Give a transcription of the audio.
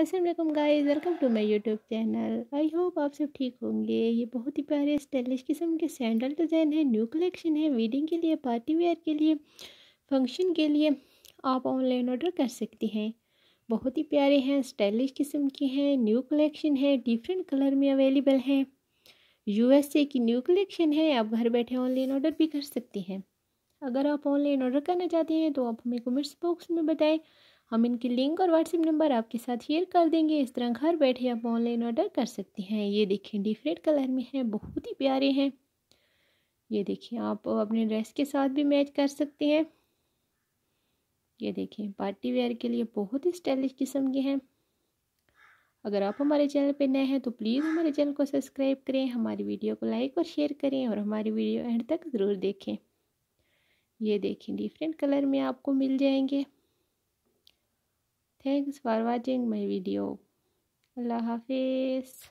Aslam guys welcome to my YouTube channel I hope आप सब ठीक होंगे ये बहुत ही प्यारे स्टाइलिश किस्म के सैंडल डिज़ाइन है न्यू कलेक्शन है वेडिंग के लिए पार्टी वेयर के लिए फंक्शन के लिए आप ऑनलाइन ऑर्डर कर सकती हैं बहुत ही प्यारे हैं स्टाइलिश किस्म के हैं न्यू कलेक्शन है डिफरेंट कलर में अवेलेबल एस ए की न्यू कलेक्शन है आप घर बैठे ऑनलाइन ऑर्डर भी कर सकती हैं अगर आप ऑनलाइन ऑर्डर करना चाहते हैं तो आप हमें कमेंट्स बॉक्स में बताएं हम इनकी लिंक और व्हाट्सएप नंबर आपके साथ शेयर कर देंगे इस तरह घर बैठे आप ऑनलाइन ऑर्डर कर सकते हैं ये देखिए डिफरेंट कलर में है बहुत ही प्यारे हैं ये देखिए आप अपने ड्रेस के साथ भी मैच कर सकते हैं ये देखिए पार्टी वेयर के लिए बहुत ही स्टाइलिश किस्म के हैं अगर आप हमारे चैनल पर नए हैं तो प्लीज़ हमारे चैनल को सब्सक्राइब करें हमारी वीडियो को लाइक और शेयर करें और हमारी वीडियो एंड तक ज़रूर देखें ये देखिए डिफरेंट कलर में आपको मिल जाएंगे Thanks for watching my video. Allah Hafiz.